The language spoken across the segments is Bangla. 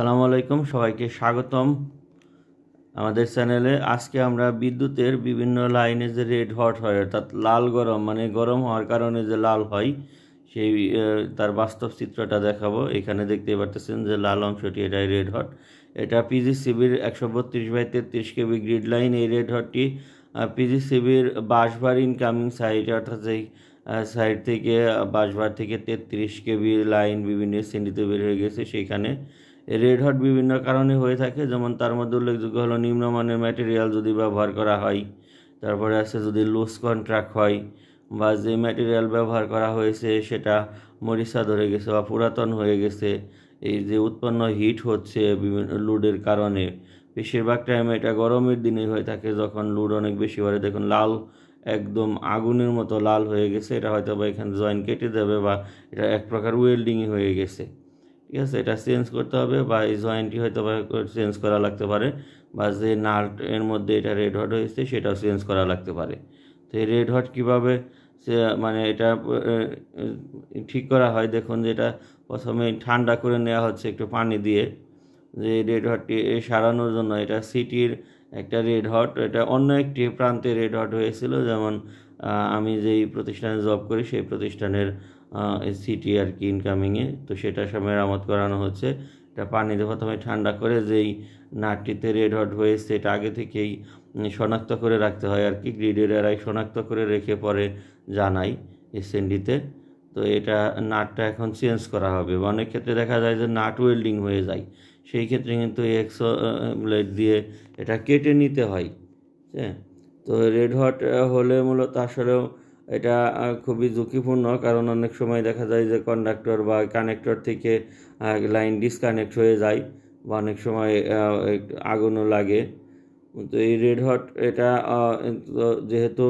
সালামু আলাইকুম সবাইকে স্বাগতম আমাদের চ্যানেলে আজকে আমরা বিদ্যুতের বিভিন্ন লাইনে যে রেড হট হয় অর্থাৎ লাল গরম মানে গরম হওয়ার কারণে যে লাল হয় সেই তার বাস্তব চিত্রটা দেখাবো এখানে দেখতে পারতেছেন যে লাল অংশটি এটাই রেড হট এটা পিজিসিবির একশো বত্রিশ বাই তেত্রিশ কেবি গ্রিড লাইন এই রেড হটটি পিজিসিবির বাসভার ইনকামিং সাইট অর্থাৎ এই সাইড থেকে বাসভার থেকে তেত্রিশ কেবি লাইন বিভিন্ন সিন্ডিতে বের হয়ে গেছে সেখানে রেড হট বিভিন্ন কারণে হয়ে থাকে যেমন তার মধ্যে উল্লেখযোগ্য হলো নিম্নমানের ম্যাটেরিয়াল যদি ব্যবহার করা হয় তারপরে আছে যদি লুজ কন্ট্রাক্ট হয় বা যে ম্যাটেরিয়াল ব্যবহার করা হয়েছে সেটা মরিষা ধরে গেছে বা পুরাতন হয়ে গেছে এই যে উৎপন্ন হিট হচ্ছে বিভিন্ন লুডের কারণে বেশিরভাগ টাইমে এটা গরমের দিনে হয়ে থাকে যখন লুড অনেক বেশি বাড়ে দেখুন লাল একদম আগুনের মতো লাল হয়ে গেছে এটা হয়তো বা এখানে জয়েন্ট কেটে দেবে বা এটা এক প্রকার ওয়েল্ডিংই হয়ে গেছে ঠিক আছে এটা চেঞ্জ করতে হবে বা এই জয়েন্টটি হয়তো চেঞ্জ করা লাগতে পারে বা যে নাট এর মধ্যে এটা রেড হট হয়েছে সেটাও চেঞ্জ করা লাগতে পারে তো এই রেড হট কীভাবে মানে এটা ঠিক করা হয় দেখুন যে এটা প্রথমে ঠান্ডা করে নেওয়া হচ্ছে একটু পানি দিয়ে যে রেড হটটি সারানোর জন্য এটা সিটির একটা রেড হট এটা অন্য একটি প্রান্তে রেড হট হয়েছিল যেমন আমি যেই প্রতিষ্ঠানে জব করি সেই প্রতিষ্ঠানের সিটি আর কি ইনকামিংয়ে তো সেটা সব মেরামত করানো হচ্ছে এটা পানিতে প্রথমে ঠান্ডা করে যেই নাটটিতে রেড হট হয়েছে সেটা আগে থেকেই শনাক্ত করে রাখতে হয় আর কি গ্রিডের এরাই শনাক্ত করে রেখে পরে জানাই এসএনডিতে তো এটা নাটটা এখন চেঞ্জ করা হবে অনেক ক্ষেত্রে দেখা যায় যে নাট ওয়েল্ডিং হয়ে যায় সেই ক্ষেত্রে কিন্তু এক্সো ব্লেড দিয়ে এটা কেটে নিতে হয় হ্যাঁ তো রেড হট হলে মূলত আসলেও এটা খুবই ঝুঁকিপূর্ণ কারণ অনেক সময় দেখা যায় যে কন্ডাক্টর বা কানেক্টর থেকে লাইন ডিসকানেক্ট হয়ে যায় বা অনেক সময় আগুনও লাগে তো এই রেড হট এটা যেহেতু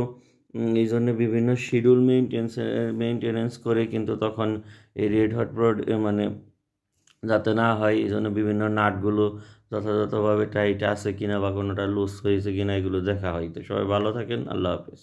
এই জন্য বিভিন্ন শিডিউল মেনটেন্স মেনটেনেন্স করে কিন্তু তখন এই রেড হট প্রোড মানে যাতে না হয় এই জন্য বিভিন্ন নাটগুলো যথাযথভাবে টাইট আছে কিনা বা কোনোটা লুজ হয়েছে কিনা এগুলো দেখা হয় তো সবাই ভালো থাকেন আল্লাহ হাফেজ